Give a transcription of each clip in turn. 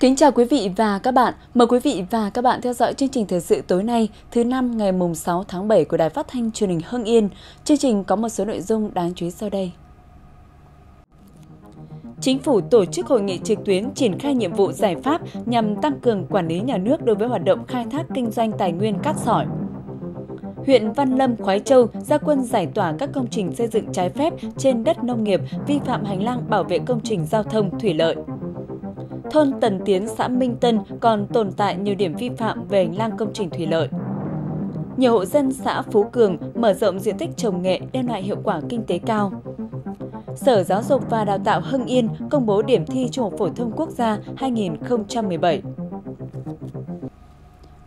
Kính chào quý vị và các bạn. Mời quý vị và các bạn theo dõi chương trình thời sự tối nay, thứ năm ngày mùng 6 tháng 7 của Đài Phát thanh Truyền hình Hưng Yên. Chương trình có một số nội dung đáng chú ý sau đây. Chính phủ tổ chức hội nghị trực tuyến triển khai nhiệm vụ giải pháp nhằm tăng cường quản lý nhà nước đối với hoạt động khai thác kinh doanh tài nguyên cát sỏi. Huyện Văn Lâm, Khói Châu ra quân giải tỏa các công trình xây dựng trái phép trên đất nông nghiệp vi phạm hành lang bảo vệ công trình giao thông thủy lợi. Thôn Tần Tiến, xã Minh Tân còn tồn tại nhiều điểm vi phạm về hành lang công trình thủy lợi nhiều hộ dân xã Phú Cường mở rộng diện tích trồng nghệ đem lại hiệu quả kinh tế cao. Sở Giáo dục và Đào tạo Hưng Yên công bố điểm thi Trung học phổ thông quốc gia 2017.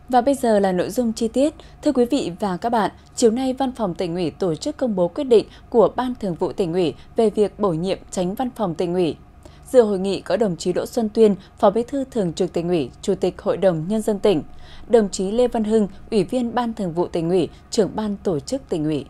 Và bây giờ là nội dung chi tiết. Thưa quý vị và các bạn, chiều nay Văn phòng tỉnh ủy tổ chức công bố quyết định của Ban Thường vụ tỉnh ủy về việc bổ nhiệm tránh Văn phòng tỉnh ủy. Dự hội nghị có đồng chí Đỗ Xuân Tuyên, Phó Bí thư Thường trực tỉnh ủy, Chủ tịch Hội đồng nhân dân tỉnh, đồng chí Lê Văn Hưng, Ủy viên Ban Thường vụ tỉnh ủy, Trưởng ban Tổ chức tỉnh ủy.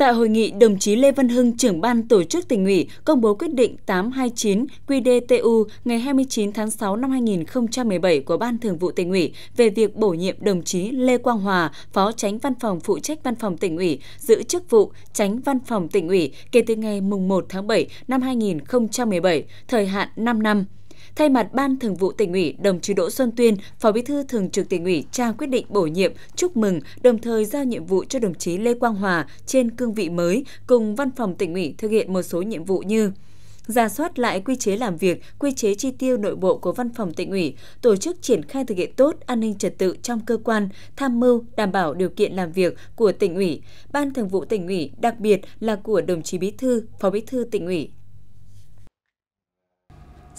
Tại hội nghị, đồng chí Lê Văn Hưng, trưởng ban tổ chức tỉnh ủy, công bố quyết định 829 QDTU ngày 29 tháng 6 năm 2017 của Ban Thường vụ tỉnh ủy về việc bổ nhiệm đồng chí Lê Quang Hòa, Phó Tránh Văn phòng phụ trách Văn phòng tỉnh ủy, giữ chức vụ Tránh Văn phòng tỉnh ủy kể từ ngày 1 tháng 7 năm 2017, thời hạn 5 năm. Thay mặt Ban Thường vụ tỉnh ủy, đồng chí Đỗ Xuân Tuyên, Phó Bí thư Thường trực tỉnh ủy trao quyết định bổ nhiệm, chúc mừng, đồng thời giao nhiệm vụ cho đồng chí Lê Quang Hòa trên cương vị mới cùng Văn phòng tỉnh ủy thực hiện một số nhiệm vụ như ra soát lại quy chế làm việc, quy chế chi tiêu nội bộ của văn phòng tỉnh ủy, tổ chức triển khai thực hiện tốt an ninh trật tự trong cơ quan, tham mưu đảm bảo điều kiện làm việc của tỉnh ủy, ban thường vụ tỉnh ủy, đặc biệt là của đồng chí bí thư, phó bí thư tỉnh ủy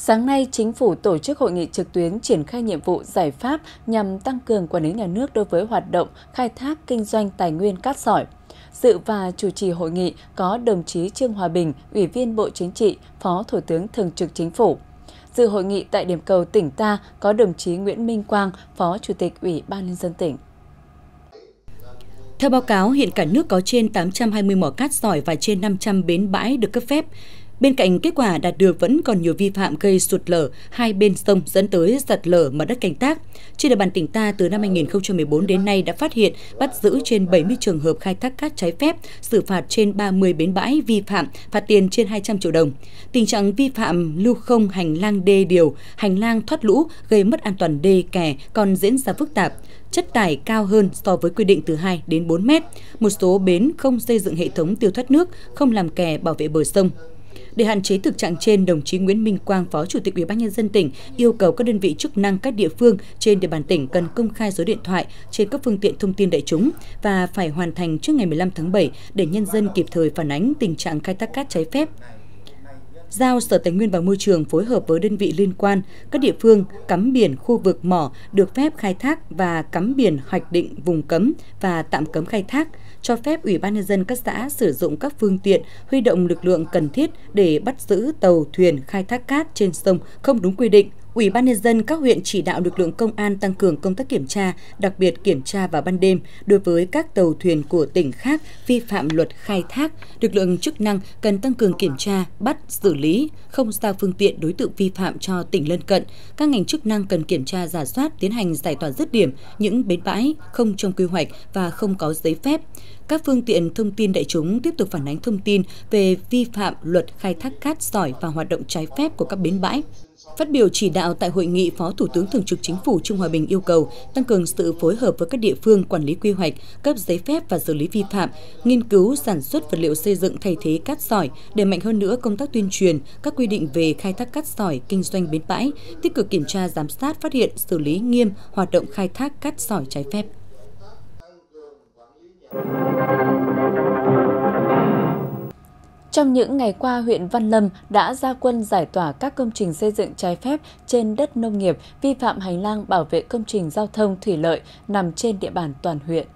Sáng nay, Chính phủ tổ chức hội nghị trực tuyến triển khai nhiệm vụ giải pháp nhằm tăng cường quản lý nhà nước đối với hoạt động khai thác kinh doanh tài nguyên cát sỏi. Dự và chủ trì hội nghị có đồng chí Trương Hòa Bình, Ủy viên Bộ Chính trị, Phó Thủ tướng Thường trực Chính phủ. Dự hội nghị tại điểm cầu tỉnh ta có đồng chí Nguyễn Minh Quang, Phó Chủ tịch Ủy ban Nhân dân tỉnh. Theo báo cáo, hiện cả nước có trên 820 mỏ cát sỏi và trên 500 bến bãi được cấp phép. Bên cạnh kết quả đạt được vẫn còn nhiều vi phạm gây sụt lở hai bên sông dẫn tới sạt lở mặt đất canh tác. Trên địa bàn tỉnh ta từ năm 2014 đến nay đã phát hiện, bắt giữ trên 70 trường hợp khai thác cát trái phép, xử phạt trên 30 bến bãi vi phạm, phạt tiền trên 200 triệu đồng. Tình trạng vi phạm lưu không hành lang đê điều, hành lang thoát lũ gây mất an toàn đê kè còn diễn ra phức tạp chất tải cao hơn so với quy định từ 2 đến 4 mét. Một số bến không xây dựng hệ thống tiêu thoát nước, không làm kè bảo vệ bờ sông. Để hạn chế thực trạng trên, đồng chí Nguyễn Minh Quang, Phó Chủ tịch Ủy ban nhân dân tỉnh yêu cầu các đơn vị chức năng các địa phương trên địa bàn tỉnh cần công khai số điện thoại trên các phương tiện thông tin đại chúng và phải hoàn thành trước ngày 15 tháng 7 để nhân dân kịp thời phản ánh tình trạng khai thác cát trái phép giao Sở Tài nguyên và Môi trường phối hợp với đơn vị liên quan, các địa phương cắm biển khu vực mỏ được phép khai thác và cắm biển hoạch định vùng cấm và tạm cấm khai thác, cho phép Ủy ban Nhân dân các xã sử dụng các phương tiện, huy động lực lượng cần thiết để bắt giữ tàu, thuyền khai thác cát trên sông không đúng quy định. Ủy ban nhân dân các huyện chỉ đạo lực lượng công an tăng cường công tác kiểm tra, đặc biệt kiểm tra vào ban đêm đối với các tàu thuyền của tỉnh khác vi phạm luật khai thác. Lực lượng chức năng cần tăng cường kiểm tra, bắt, xử lý, không giao phương tiện đối tượng vi phạm cho tỉnh lân cận. Các ngành chức năng cần kiểm tra giả soát, tiến hành giải tỏa dứt điểm những bến bãi không trong quy hoạch và không có giấy phép. Các phương tiện thông tin đại chúng tiếp tục phản ánh thông tin về vi phạm luật khai thác cát sỏi và hoạt động trái phép của các bến bãi. Phát biểu chỉ đạo tại hội nghị, Phó Thủ tướng Thường trực Chính phủ Trung Hòa Bình yêu cầu tăng cường sự phối hợp với các địa phương quản lý quy hoạch, cấp giấy phép và xử lý vi phạm, nghiên cứu sản xuất vật liệu xây dựng thay thế cát sỏi, đẩy mạnh hơn nữa công tác tuyên truyền, các quy định về khai thác cát sỏi, kinh doanh bến bãi, tích cực kiểm tra giám sát phát hiện xử lý nghiêm hoạt động khai thác cát sỏi trái phép. Trong những ngày qua, huyện Văn Lâm đã ra quân giải tỏa các công trình xây dựng trái phép trên đất nông nghiệp vi phạm hành lang bảo vệ công trình giao thông thủy lợi nằm trên địa bàn toàn huyện.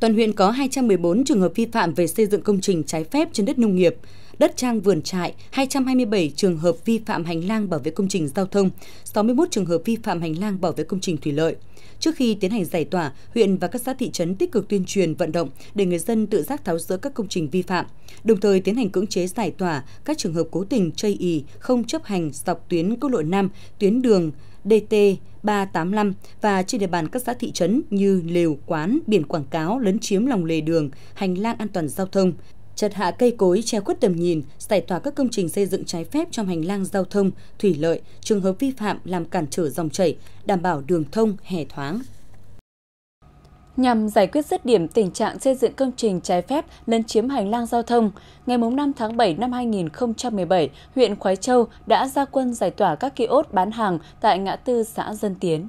Toàn huyện có 214 trường hợp vi phạm về xây dựng công trình trái phép trên đất nông nghiệp, đất trang vườn trại, 227 trường hợp vi phạm hành lang bảo vệ công trình giao thông, 61 trường hợp vi phạm hành lang bảo vệ công trình thủy lợi. Trước khi tiến hành giải tỏa, huyện và các xã thị trấn tích cực tuyên truyền vận động để người dân tự giác tháo rỡ các công trình vi phạm, đồng thời tiến hành cưỡng chế giải tỏa các trường hợp cố tình chây ì, không chấp hành dọc tuyến quốc lộ 5, tuyến đường DT 385 và trên địa bàn các xã thị trấn như lều, quán, biển quảng cáo lấn chiếm lòng lề đường, hành lang an toàn giao thông, chặt hạ cây cối che khuất tầm nhìn, giải tỏa các công trình xây dựng trái phép trong hành lang giao thông, thủy lợi, trường hợp vi phạm làm cản trở dòng chảy, đảm bảo đường thông, hè thoáng. Nhằm giải quyết dứt điểm tình trạng xây dựng công trình trái phép lấn chiếm hành lang giao thông, ngày 5 tháng 7 năm 2017, huyện Khói Châu đã ra quân giải tỏa các kiosk bán hàng tại ngã tư xã Dân Tiến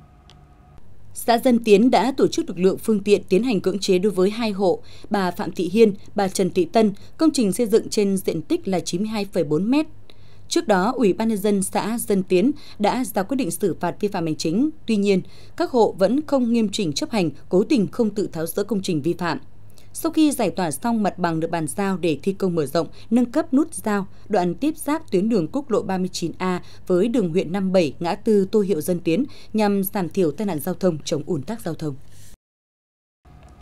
xã Dân Tiến đã tổ chức lực lượng phương tiện tiến hành cưỡng chế đối với hai hộ, bà Phạm Thị Hiên, bà Trần Thị Tân, công trình xây dựng trên diện tích là 92,4 mét. Trước đó, Ủy ban nhân dân xã Dân Tiến đã ra quyết định xử phạt vi phạm hành chính. Tuy nhiên, các hộ vẫn không nghiêm chỉnh chấp hành, cố tình không tự tháo rỡ công trình vi phạm. Sau khi giải tỏa xong mặt bằng được bàn giao để thi công mở rộng, nâng cấp nút giao, đoạn tiếp giáp tuyến đường quốc lộ 39A với đường huyện 57 ngã tư Tô Hiệu Dân Tiến nhằm giảm thiểu tai nạn giao thông chống ủn tắc giao thông.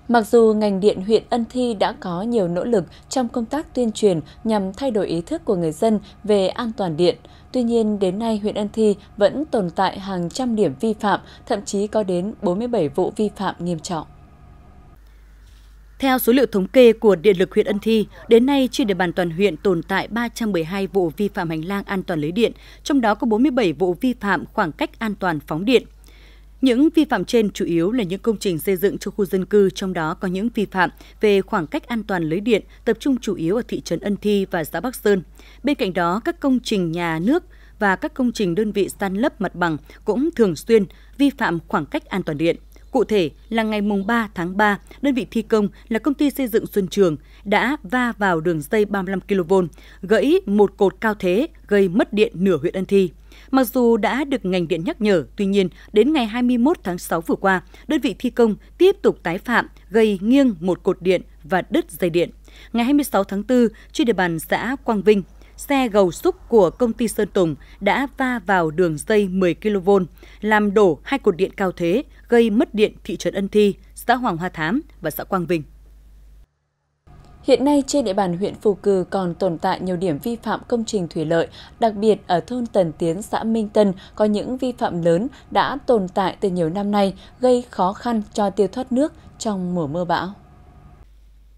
Mặc dù ngành điện huyện Ân Thi đã có nhiều nỗ lực trong công tác tuyên truyền nhằm thay đổi ý thức của người dân về an toàn điện, tuy nhiên đến nay huyện Ân Thi vẫn tồn tại hàng trăm điểm vi phạm, thậm chí có đến 47 vụ vi phạm nghiêm trọng. Theo số liệu thống kê của Điện lực huyện Ân Thi, đến nay trên địa bàn toàn huyện tồn tại 312 vụ vi phạm hành lang an toàn lưới điện, trong đó có 47 vụ vi phạm khoảng cách an toàn phóng điện. Những vi phạm trên chủ yếu là những công trình xây dựng cho khu dân cư, trong đó có những vi phạm về khoảng cách an toàn lưới điện tập trung chủ yếu ở thị trấn Ân Thi và xã Bắc Sơn. Bên cạnh đó, các công trình nhà nước và các công trình đơn vị san lấp mặt bằng cũng thường xuyên vi phạm khoảng cách an toàn điện. Cụ thể là ngày mùng 3 tháng 3, đơn vị thi công là công ty xây dựng Xuân Trường đã va vào đường dây 35 kV, gãy một cột cao thế gây mất điện nửa huyện Ân Thi. Mặc dù đã được ngành điện nhắc nhở, tuy nhiên đến ngày 21 tháng 6 vừa qua, đơn vị thi công tiếp tục tái phạm gây nghiêng một cột điện và đứt dây điện. Ngày 26 tháng 4, trên địa bàn xã Quang Vinh, xe gầu xúc của công ty Sơn Tùng đã va vào đường dây 10 kV, làm đổ hai cột điện cao thế, gây mất điện thị trấn Ân Thi, xã Hoàng Hoa Thám và xã Quang Vinh. Hiện nay trên địa bàn huyện Phù Cừ còn tồn tại nhiều điểm vi phạm công trình thủy lợi, đặc biệt ở thôn Tần Tiến, xã Minh Tân có những vi phạm lớn đã tồn tại từ nhiều năm nay, gây khó khăn cho tiêu thoát nước trong mùa mưa bão.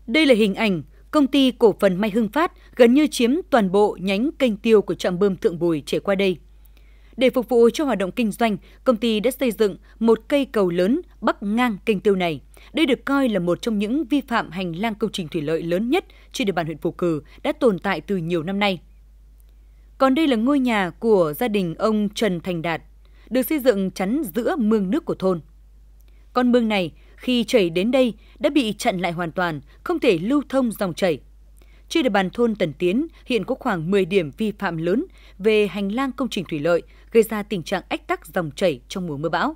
Đây là hình ảnh công ty cổ phần May Hưng Phát gần như chiếm toàn bộ nhánh kênh tiêu của trạm bơm Thượng Bùi chảy qua đây. Để phục vụ cho hoạt động kinh doanh, công ty đã xây dựng một cây cầu lớn bắc ngang kênh tiêu này. Đây được coi là một trong những vi phạm hành lang công trình thủy lợi lớn nhất trên địa bàn huyện Phù Cử đã tồn tại từ nhiều năm nay. Còn đây là ngôi nhà của gia đình ông Trần Thành Đạt, được xây dựng chắn giữa mương nước của thôn. Con mương này khi chảy đến đây đã bị chặn lại hoàn toàn, không thể lưu thông dòng chảy. Trên địa bàn thôn Tần Tiến hiện có khoảng 10 điểm vi phạm lớn về hành lang công trình thủy lợi gây ra tình trạng ách tắc dòng chảy trong mùa mưa bão.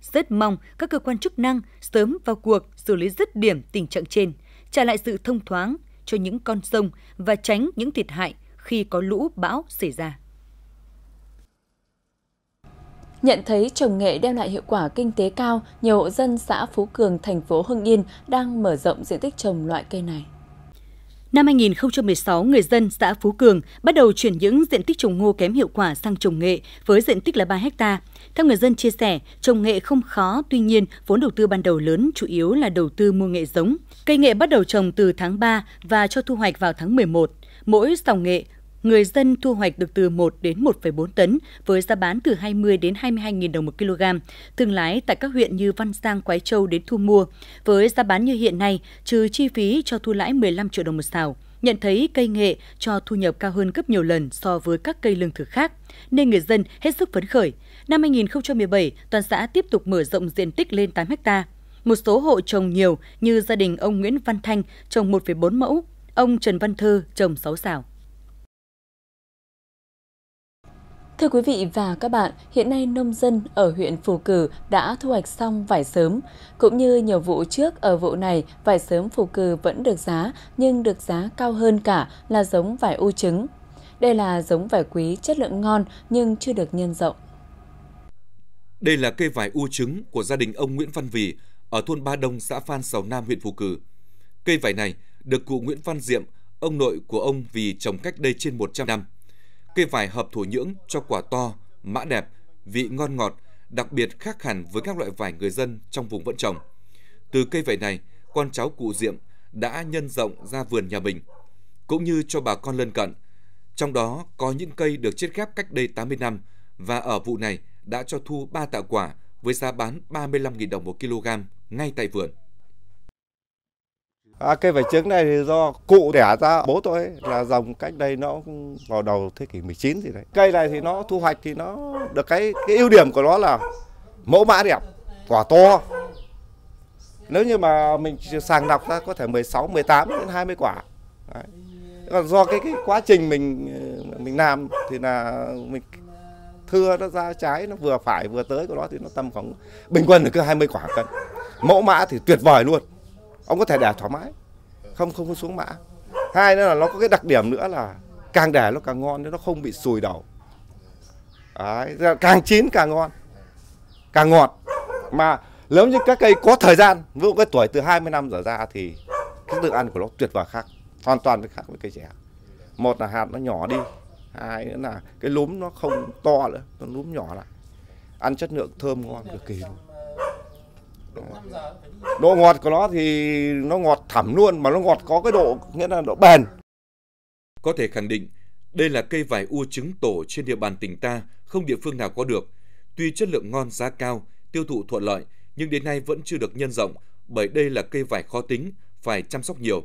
Rất mong các cơ quan chức năng sớm vào cuộc xử lý dứt điểm tình trạng trên, trả lại sự thông thoáng cho những con sông và tránh những thiệt hại khi có lũ bão xảy ra. Nhận thấy trồng nghệ đem lại hiệu quả kinh tế cao, nhiều hộ dân xã Phú Cường, thành phố Hưng Yên đang mở rộng diện tích trồng loại cây này. Năm 2016, người dân xã Phú Cường bắt đầu chuyển những diện tích trồng ngô kém hiệu quả sang trồng nghệ với diện tích là 3 hecta. Theo người dân chia sẻ, trồng nghệ không khó, tuy nhiên vốn đầu tư ban đầu lớn chủ yếu là đầu tư mua nghệ giống. Cây nghệ bắt đầu trồng từ tháng 3 và cho thu hoạch vào tháng 11. Mỗi sòng nghệ người dân thu hoạch được từ 1 đến 1,4 tấn với giá bán từ 20 đến 22.000 đồng một kg. Thương lái tại các huyện như Văn Giang, Quái Châu đến thu mua với giá bán như hiện nay, trừ chi phí cho thu lãi 15 triệu đồng một xào. Nhận thấy cây nghệ cho thu nhập cao hơn gấp nhiều lần so với các cây lương thực khác, nên người dân hết sức phấn khởi. Năm 2017, toàn xã tiếp tục mở rộng diện tích lên 8 hectare. Một số hộ trồng nhiều như gia đình ông Nguyễn Văn Thanh trồng 1,4 mẫu, ông Trần Văn Thơ trồng 6 xào. Thưa quý vị và các bạn, hiện nay nông dân ở huyện Phù Cử đã thu hoạch xong vải sớm. Cũng như nhiều vụ trước ở vụ này, vải sớm Phù Cử vẫn được giá, nhưng được giá cao hơn cả là giống vải u trứng. Đây là giống vải quý chất lượng ngon nhưng chưa được nhân rộng. Đây là cây vải u trứng của gia đình ông Nguyễn Văn Vì ở thôn Ba Đông, xã Phan Sầu Nam, huyện Phù Cử. Cây vải này được cụ Nguyễn Văn Diệm, ông nội của ông Vì trồng cách đây trên 100 năm. Cây vải hợp thổ nhưỡng cho quả to, mã đẹp, vị ngon ngọt, đặc biệt khác hẳn với các loại vải người dân trong vùng vẫn trồng. Từ cây vải này, con cháu cụ Diệm đã nhân rộng ra vườn nhà mình, cũng như cho bà con lân cận. Trong đó có những cây được chiết ghép cách đây 80 năm và ở vụ này đã cho thu 3 tạ quả với giá bán 35.000 đồng một kg ngay tại vườn. À, cây vải trứng này thì do cụ đẻ ra bố tôi ấy, là dòng cách đây nó vào đầu thế kỷ 19 gì đấy. Cây này thì nó thu hoạch thì nó được cái cái ưu điểm của nó là mẫu mã đẹp, quả to. Nếu như mà mình sàng lọc ra có thể 16, 18 đến 20 quả. Đấy. Còn do cái cái quá trình mình mình làm thì là mình thưa nó ra trái nó vừa phải vừa tới của nó thì nó tầm khoảng bình quân là cứ 20 quả cân. Mẫu mã thì tuyệt vời luôn ông có thể đẻ thoải mái không không có xuống mã hai nữa là nó có cái đặc điểm nữa là càng đẻ nó càng ngon nó không bị sùi đầu Đấy, càng chín càng ngon càng ngọt mà nếu như các cây có thời gian ví dụ cái tuổi từ 20 năm trở ra thì cái thức ăn của nó tuyệt vời khác hoàn toàn với khác với cây trẻ một là hạt nó nhỏ đi hai nữa là cái lúm nó không to nữa nó lúm nhỏ lại ăn chất lượng thơm ngon cực kỳ luôn độ ngọt của nó thì nó ngọt thẳm luôn mà nó ngọt có cái độ nghĩa là độ bền có thể khẳng định đây là cây vải u trứng tổ trên địa bàn tỉnh ta không địa phương nào có được tuy chất lượng ngon giá cao tiêu thụ thuận lợi nhưng đến nay vẫn chưa được nhân rộng bởi đây là cây vải khó tính phải chăm sóc nhiều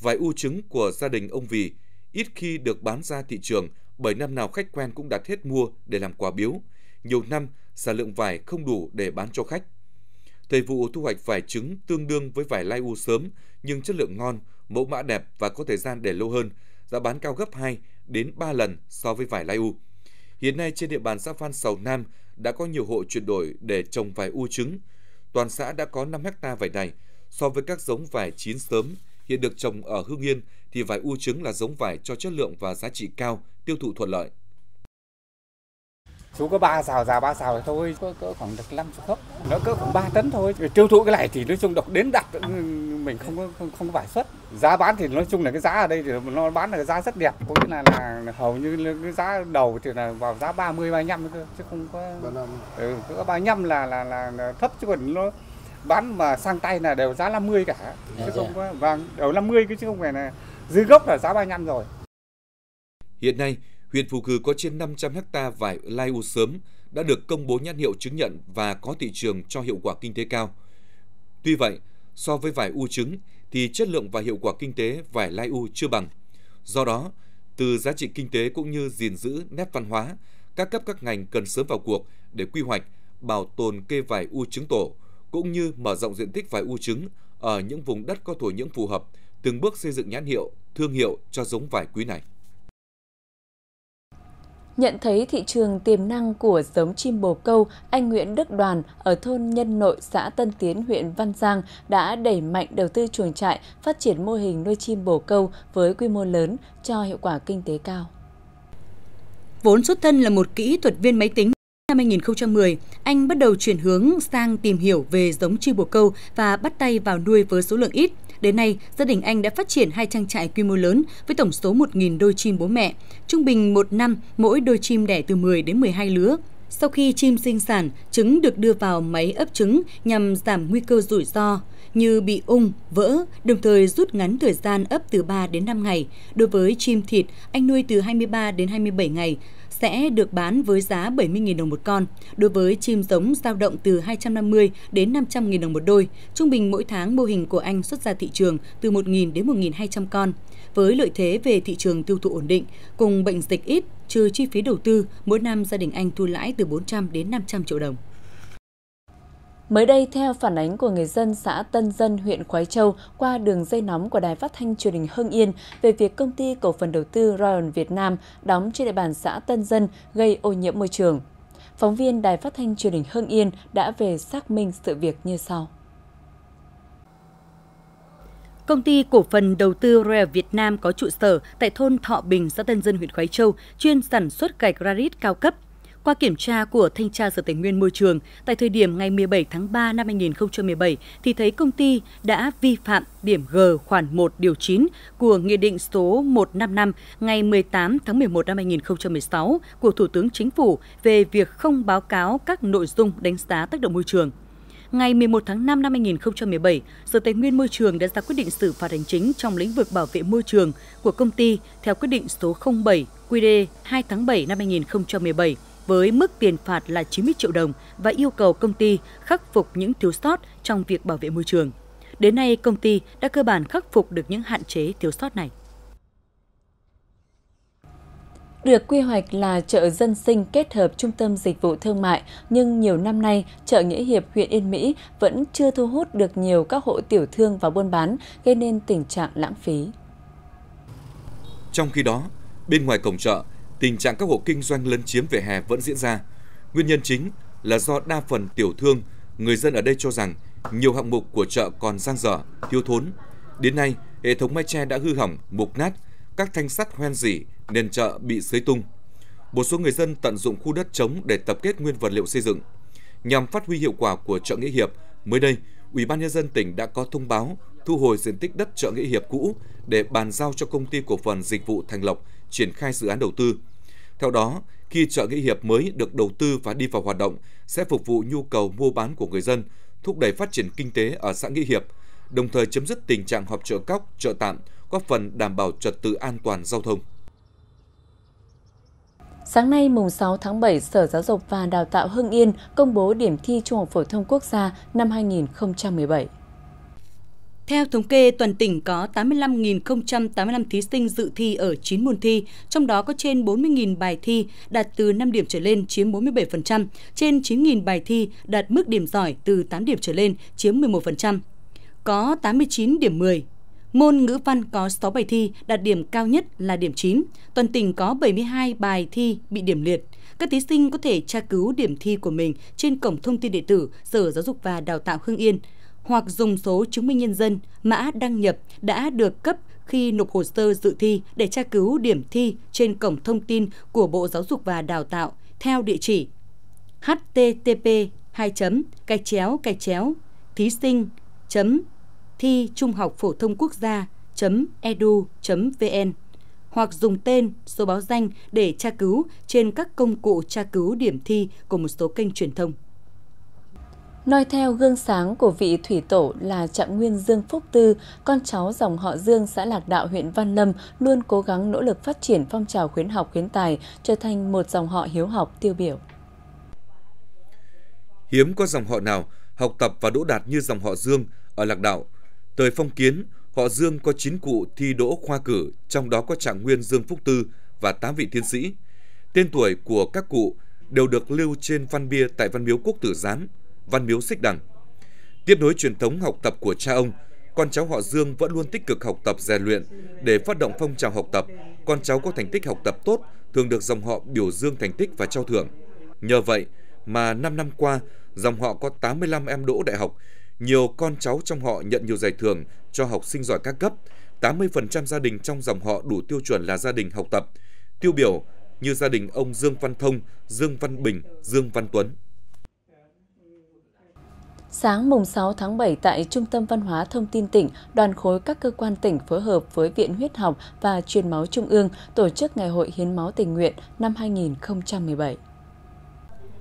vải u trứng của gia đình ông vì ít khi được bán ra thị trường bởi năm nào khách quen cũng đặt hết mua để làm quà biếu nhiều năm sản lượng vải không đủ để bán cho khách Thời vụ thu hoạch vải trứng tương đương với vải lai u sớm nhưng chất lượng ngon, mẫu mã đẹp và có thời gian để lâu hơn, giá bán cao gấp 2 đến 3 lần so với vải lai u. Hiện nay trên địa bàn xã Phan Sầu Nam đã có nhiều hộ chuyển đổi để trồng vải u trứng. Toàn xã đã có 5 hecta vải này. So với các giống vải chín sớm hiện được trồng ở Hương Yên thì vải u trứng là giống vải cho chất lượng và giá trị cao, tiêu thụ thuận lợi. Chú có ba xào già ba xào thì thôi, có cỡ khoảng được 5 gốc, Nó cỡ khoảng 3 tấn thôi. Rồi tiêu thụ cái này thì nói chung độc đến đặt ừ, mình không có không, không vải xuất. Giá bán thì nói chung là cái giá ở đây thì nó bán là cái giá rất đẹp. Có nghĩa là, là hầu như cái giá đầu thì là vào giá 30 35 cơ chứ không có Ừ, cỡ 35 là là, là là thấp chứ còn nó bán mà sang tay là đều giá 50 cả. Dạ, chứ không dạ. có vàng đều 50 chứ không phải là dưới gốc là giá 35 rồi. Hiện nay Huyện phù cử có trên 500 ha vải lai u sớm đã được công bố nhãn hiệu chứng nhận và có thị trường cho hiệu quả kinh tế cao. Tuy vậy, so với vải u trứng thì chất lượng và hiệu quả kinh tế vải lai u chưa bằng. Do đó, từ giá trị kinh tế cũng như gìn giữ nét văn hóa, các cấp các ngành cần sớm vào cuộc để quy hoạch, bảo tồn cây vải u trứng tổ cũng như mở rộng diện tích vải u trứng ở những vùng đất có thổ nhưỡng phù hợp, từng bước xây dựng nhãn hiệu, thương hiệu cho giống vải quý này. Nhận thấy thị trường tiềm năng của giống chim bồ câu, anh Nguyễn Đức Đoàn ở thôn Nhân Nội, xã Tân Tiến, huyện Văn Giang đã đẩy mạnh đầu tư chuồng trại, phát triển mô hình nuôi chim bồ câu với quy mô lớn cho hiệu quả kinh tế cao. Vốn xuất thân là một kỹ thuật viên máy tính Năm 2010, anh bắt đầu chuyển hướng sang tìm hiểu về giống chim bồ câu và bắt tay vào nuôi với số lượng ít. Đến nay, gia đình anh đã phát triển hai trang trại quy mô lớn với tổng số 1.000 đôi chim bố mẹ. Trung bình một năm, mỗi đôi chim đẻ từ 10 đến 12 lứa. Sau khi chim sinh sản, trứng được đưa vào máy ấp trứng nhằm giảm nguy cơ rủi ro như bị ung, vỡ, đồng thời rút ngắn thời gian ấp từ 3 đến 5 ngày. Đối với chim thịt, anh nuôi từ 23 đến 27 ngày sẽ được bán với giá 70.000 đồng một con. Đối với chim giống dao động từ 250 đến 500.000 đồng một đôi, trung bình mỗi tháng mô hình của anh xuất ra thị trường từ 1.000 đến 1.200 con. Với lợi thế về thị trường tiêu thụ ổn định, cùng bệnh dịch ít, trừ chi phí đầu tư, mỗi năm gia đình anh thu lãi từ 400 đến 500 triệu đồng. Mới đây, theo phản ánh của người dân xã Tân Dân, huyện Khói Châu qua đường dây nóng của Đài Phát thanh truyền hình Hưng Yên về việc công ty cổ phần đầu tư Royal Việt Nam đóng trên địa bàn xã Tân Dân gây ô nhiễm môi trường. Phóng viên Đài Phát thanh truyền hình Hưng Yên đã về xác minh sự việc như sau. Công ty cổ phần đầu tư Royal Việt Nam có trụ sở tại thôn Thọ Bình, xã Tân Dân, huyện Khói Châu, chuyên sản xuất gạch granite cao cấp qua kiểm tra của Thanh tra Sở Tài nguyên Môi trường, tại thời điểm ngày 17 tháng 3 năm 2017 thì thấy công ty đã vi phạm điểm G khoản 1 điều 9 của Nghị định số 155 ngày 18 tháng 11 năm 2016 của Thủ tướng Chính phủ về việc không báo cáo các nội dung đánh giá tác động môi trường ngày 11 tháng 5 năm 2017, Sở Tài nguyên Môi trường đã ra quyết định xử phạt hành chính trong lĩnh vực bảo vệ môi trường của công ty theo quyết định số 07 QD 2 tháng 7 năm 2017 với mức tiền phạt là 90 triệu đồng và yêu cầu công ty khắc phục những thiếu sót trong việc bảo vệ môi trường. Đến nay, công ty đã cơ bản khắc phục được những hạn chế thiếu sót này. Được quy hoạch là chợ dân sinh kết hợp trung tâm dịch vụ thương mại, nhưng nhiều năm nay, chợ Nghĩa Hiệp huyện Yên Mỹ vẫn chưa thu hút được nhiều các hộ tiểu thương vào buôn bán, gây nên tình trạng lãng phí. Trong khi đó, bên ngoài cổng chợ, tình trạng các hộ kinh doanh lấn chiếm vỉa hè vẫn diễn ra. Nguyên nhân chính là do đa phần tiểu thương, người dân ở đây cho rằng nhiều hạng mục của chợ còn giang dở, thiếu thốn. Đến nay, hệ thống mái che đã hư hỏng, mục nát, các thanh sắt hoen rỉ, nền chợ bị xới tung. Một số người dân tận dụng khu đất trống để tập kết nguyên vật liệu xây dựng. Nhằm phát huy hiệu quả của chợ Nghĩa Hiệp, mới đây, Ủy ban nhân dân tỉnh đã có thông báo thu hồi diện tích đất chợ Nghĩa Hiệp cũ để bàn giao cho công ty cổ phần dịch vụ Thành Lộc triển khai dự án đầu tư. Theo đó, khi chợ Nghĩa Hiệp mới được đầu tư và đi vào hoạt động, sẽ phục vụ nhu cầu mua bán của người dân, thúc đẩy phát triển kinh tế ở xã Nghĩa Hiệp, đồng thời chấm dứt tình trạng họp chợ cóc, chợ tạm, góp phần đảm bảo trật tự an toàn giao thông. Sáng nay mùng 6 tháng 7, Sở Giáo dục và Đào tạo Hưng Yên công bố điểm thi Trung học phổ thông quốc gia năm 2017. Theo thống kê, toàn tỉnh có 85.085 thí sinh dự thi ở 9 môn thi, trong đó có trên 40.000 bài thi đạt từ 5 điểm trở lên chiếm 47%, trên 9.000 bài thi đạt mức điểm giỏi từ 8 điểm trở lên chiếm 11%. Có 89 điểm 10, Môn ngữ văn có 6 bài thi, đạt điểm cao nhất là điểm 9. Toàn tỉnh có 72 bài thi bị điểm liệt. Các thí sinh có thể tra cứu điểm thi của mình trên cổng thông tin điện tử Sở Giáo dục và Đào tạo Hưng Yên hoặc dùng số chứng minh nhân dân, mã đăng nhập đã được cấp khi nộp hồ sơ dự thi để tra cứu điểm thi trên cổng thông tin của Bộ Giáo dục và Đào tạo theo địa chỉ http 2 gạch chéo gạch chéo thí sinh chấm thi trung học phổ thông quốc gia chấm edu chấm vn hoặc dùng tên số báo danh để tra cứu trên các công cụ tra cứu điểm thi của một số kênh truyền thông nói theo gương sáng của vị thủy tổ là Trạng Nguyên Dương Phúc Tư, con cháu dòng họ Dương xã Lạc Đạo huyện Văn Lâm luôn cố gắng nỗ lực phát triển phong trào khuyến học khuyến tài, trở thành một dòng họ hiếu học tiêu biểu. Hiếm có dòng họ nào học tập và đỗ đạt như dòng họ Dương ở Lạc Đạo. Thời phong kiến, họ Dương có 9 cụ thi đỗ khoa cử, trong đó có Trạng Nguyên Dương Phúc Tư và 8 vị tiến sĩ. Tên tuổi của các cụ đều được lưu trên văn bia tại Văn miếu Quốc Tử Giám – Văn Miếu Xích Đằng. Tiếp nối truyền thống học tập của cha ông, con cháu họ Dương vẫn luôn tích cực học tập rèn luyện để phát động phong trào học tập. Con cháu có thành tích học tập tốt thường được dòng họ biểu dương thành tích và trao thưởng. Nhờ vậy mà 5 năm qua, dòng họ có 85 em đỗ đại học, nhiều con cháu trong họ nhận nhiều giải thưởng cho học sinh giỏi các cấp. 80% gia đình trong dòng họ đủ tiêu chuẩn là gia đình học tập. Tiêu biểu như gia đình ông Dương Văn Thông, Dương Văn Bình, Dương Văn Tuấn. Sáng mùng 6 tháng 7 tại Trung tâm Văn hóa Thông tin tỉnh, đoàn khối các cơ quan tỉnh phối hợp với Viện Huyết học và Truyền máu Trung ương tổ chức Ngày hội Hiến máu tình nguyện năm 2017.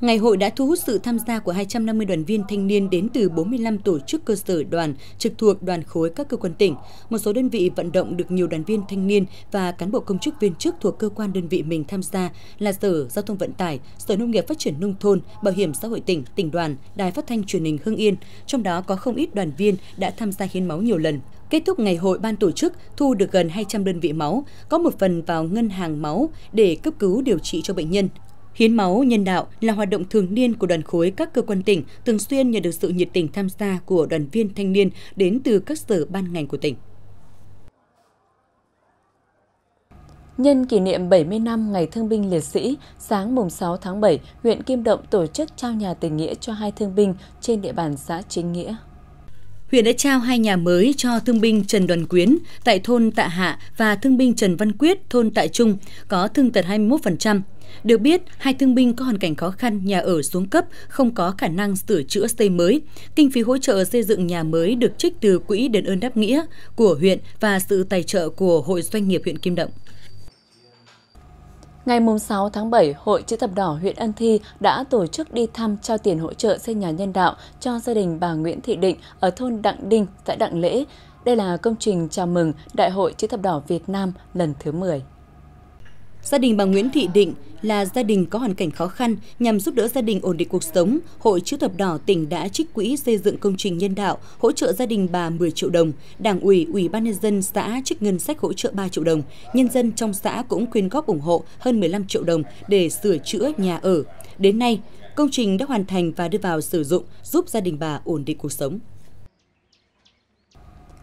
Ngày hội đã thu hút sự tham gia của 250 đoàn viên thanh niên đến từ 45 tổ chức cơ sở đoàn trực thuộc đoàn khối các cơ quan tỉnh. Một số đơn vị vận động được nhiều đoàn viên thanh niên và cán bộ công chức viên chức thuộc cơ quan đơn vị mình tham gia là Sở Giao thông Vận tải, Sở Nông nghiệp Phát triển Nông thôn, Bảo hiểm xã hội tỉnh, tỉnh đoàn, Đài phát thanh truyền hình Hưng Yên. Trong đó có không ít đoàn viên đã tham gia hiến máu nhiều lần. Kết thúc ngày hội, ban tổ chức thu được gần 200 đơn vị máu, có một phần vào ngân hàng máu để cấp cứu điều trị cho bệnh nhân. Hiến máu nhân đạo là hoạt động thường niên của đoàn khối các cơ quan tỉnh, thường xuyên nhận được sự nhiệt tình tham gia của đoàn viên thanh niên đến từ các sở ban ngành của tỉnh. Nhân kỷ niệm 70 năm Ngày Thương binh Liệt sĩ, sáng mùng 6 tháng 7, huyện Kim Động tổ chức trao nhà tình nghĩa cho hai thương binh trên địa bàn xã Chính Nghĩa. Huyện đã trao hai nhà mới cho thương binh Trần Đoàn Quyến tại thôn Tạ Hạ và thương binh Trần Văn Quyết thôn Tại Trung có thương tật 21%, được biết, hai thương binh có hoàn cảnh khó khăn, nhà ở xuống cấp, không có khả năng sửa chữa xây mới. Kinh phí hỗ trợ xây dựng nhà mới được trích từ Quỹ đền ơn đáp nghĩa của huyện và sự tài trợ của Hội Doanh nghiệp huyện Kim Động. Ngày 6 tháng 7, Hội Chữ Thập Đỏ huyện Ân Thi đã tổ chức đi thăm trao tiền hỗ trợ xây nhà nhân đạo cho gia đình bà Nguyễn Thị Định ở thôn Đặng Đinh, xã Đặng Lễ. Đây là công trình chào mừng Đại hội Chữ Thập Đỏ Việt Nam lần thứ 10. Gia đình bà Nguyễn Thị Định là gia đình có hoàn cảnh khó khăn nhằm giúp đỡ gia đình ổn định cuộc sống. Hội chữ thập đỏ tỉnh đã trích quỹ xây dựng công trình nhân đạo hỗ trợ gia đình bà 10 triệu đồng. Đảng ủy, ủy ban nhân dân xã trích ngân sách hỗ trợ 3 triệu đồng. Nhân dân trong xã cũng quyên góp ủng hộ hơn 15 triệu đồng để sửa chữa nhà ở. Đến nay, công trình đã hoàn thành và đưa vào sử dụng giúp gia đình bà ổn định cuộc sống.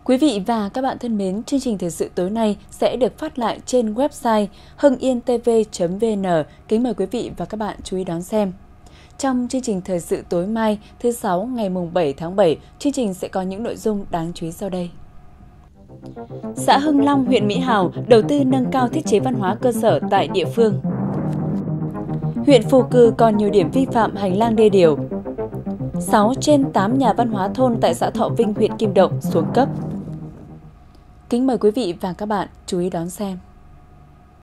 Quý vị và các bạn thân mến, chương trình thời sự tối nay sẽ được phát lại trên website hưng-yên-tv.vn. Kính mời quý vị và các bạn chú ý đón xem. Trong chương trình thời sự tối mai, thứ sáu ngày mùng 7 tháng 7, chương trình sẽ có những nội dung đáng chú ý sau đây. Xã Hưng Long, huyện Mỹ Hào đầu tư nâng cao thiết chế văn hóa cơ sở tại địa phương. Huyện Phù Cư còn nhiều điểm vi phạm hành lang đê điều. 6 trên 8 nhà văn hóa thôn tại xã Thọ Vinh, huyện Kim Động xuống cấp. Kính mời quý vị và các bạn chú ý đón xem.